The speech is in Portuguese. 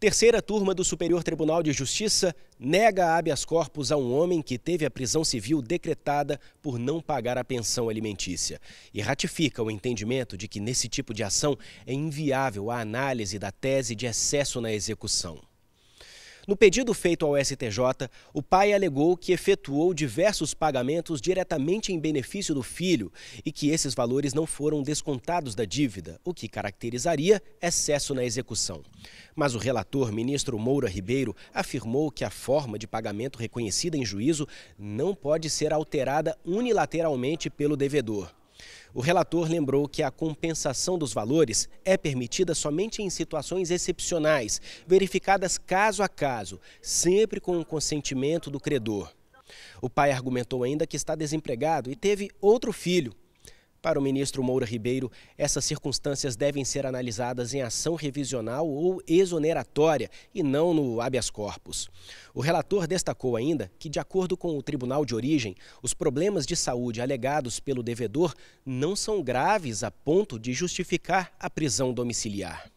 Terceira turma do Superior Tribunal de Justiça nega habeas corpus a um homem que teve a prisão civil decretada por não pagar a pensão alimentícia e ratifica o entendimento de que nesse tipo de ação é inviável a análise da tese de excesso na execução. No pedido feito ao STJ, o pai alegou que efetuou diversos pagamentos diretamente em benefício do filho e que esses valores não foram descontados da dívida, o que caracterizaria excesso na execução. Mas o relator, ministro Moura Ribeiro, afirmou que a forma de pagamento reconhecida em juízo não pode ser alterada unilateralmente pelo devedor. O relator lembrou que a compensação dos valores é permitida somente em situações excepcionais, verificadas caso a caso, sempre com o consentimento do credor. O pai argumentou ainda que está desempregado e teve outro filho, para o ministro Moura Ribeiro, essas circunstâncias devem ser analisadas em ação revisional ou exoneratória e não no habeas corpus. O relator destacou ainda que, de acordo com o tribunal de origem, os problemas de saúde alegados pelo devedor não são graves a ponto de justificar a prisão domiciliar.